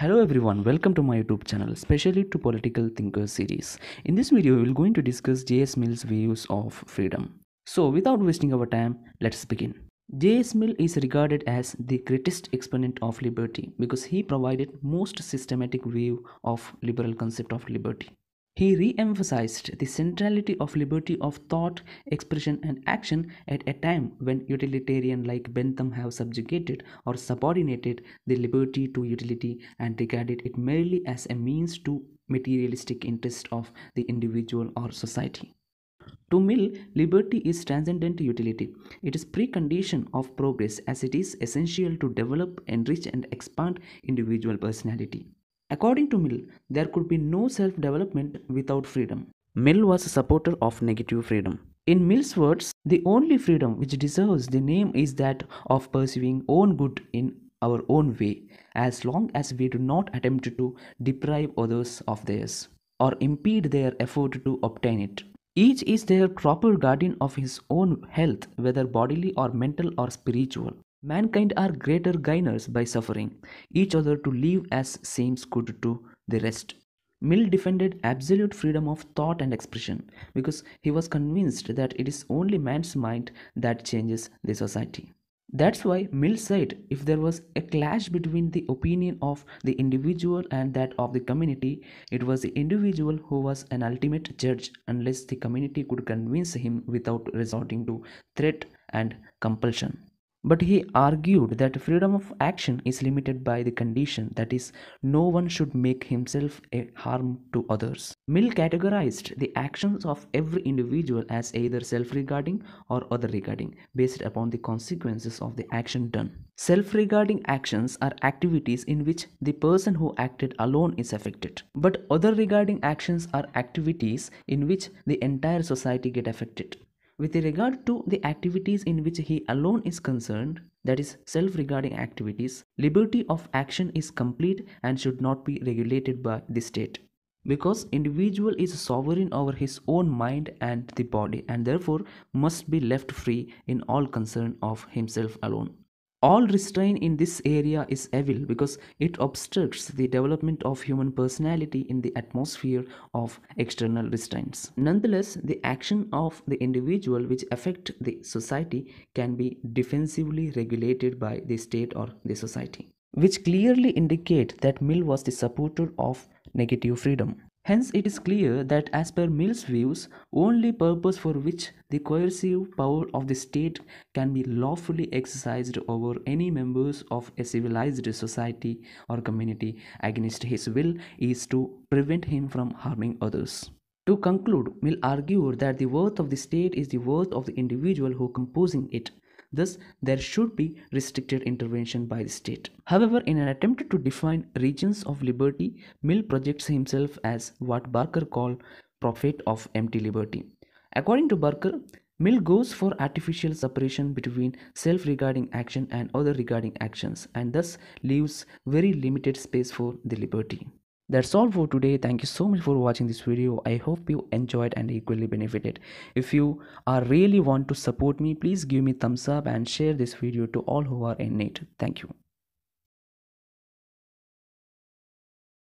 Hello everyone, welcome to my YouTube channel, especially to Political Thinkers series. In this video, we are going to discuss J.S. Mill's views of freedom. So, without wasting our time, let's begin. J.S. Mill is regarded as the greatest exponent of liberty because he provided most systematic view of liberal concept of liberty. He re emphasized the centrality of liberty of thought, expression, and action at a time when utilitarian like Bentham have subjugated or subordinated the liberty to utility and regarded it merely as a means to materialistic interest of the individual or society. To Mill, liberty is transcendent utility. It is precondition of progress as it is essential to develop, enrich and expand individual personality. According to Mill, there could be no self development without freedom. Mill was a supporter of negative freedom. In Mill's words, the only freedom which deserves the name is that of pursuing own good in our own way, as long as we do not attempt to deprive others of theirs or impede their effort to obtain it. Each is their proper guardian of his own health, whether bodily or mental or spiritual. Mankind are greater gainers by suffering each other to live as seems good to the rest. Mill defended absolute freedom of thought and expression because he was convinced that it is only man's mind that changes the society. That's why Mill said if there was a clash between the opinion of the individual and that of the community, it was the individual who was an ultimate judge unless the community could convince him without resorting to threat and compulsion. But he argued that freedom of action is limited by the condition that is, no one should make himself a harm to others. Mill categorized the actions of every individual as either self regarding or other regarding, based upon the consequences of the action done. Self regarding actions are activities in which the person who acted alone is affected, but other regarding actions are activities in which the entire society get affected. With regard to the activities in which he alone is concerned, that is, self regarding activities, liberty of action is complete and should not be regulated by the state because individual is sovereign over his own mind and the body and therefore must be left free in all concern of himself alone all restraint in this area is evil because it obstructs the development of human personality in the atmosphere of external restraints. Nonetheless, the action of the individual which affect the society can be defensively regulated by the state or the society, which clearly indicate that Mill was the supporter of negative freedom. Hence, it is clear that, as per Mill's views, only purpose for which the coercive power of the state can be lawfully exercised over any members of a civilized society or community against his will is to prevent him from harming others. To conclude, Mill argued that the worth of the state is the worth of the individual who composing it. Thus, there should be restricted intervention by the state. However, in an attempt to define regions of liberty, Mill projects himself as what Barker called prophet of empty liberty. According to Barker, Mill goes for artificial separation between self regarding action and other regarding actions and thus leaves very limited space for the liberty that's all for today thank you so much for watching this video i hope you enjoyed and equally benefited if you are really want to support me please give me thumbs up and share this video to all who are in need thank you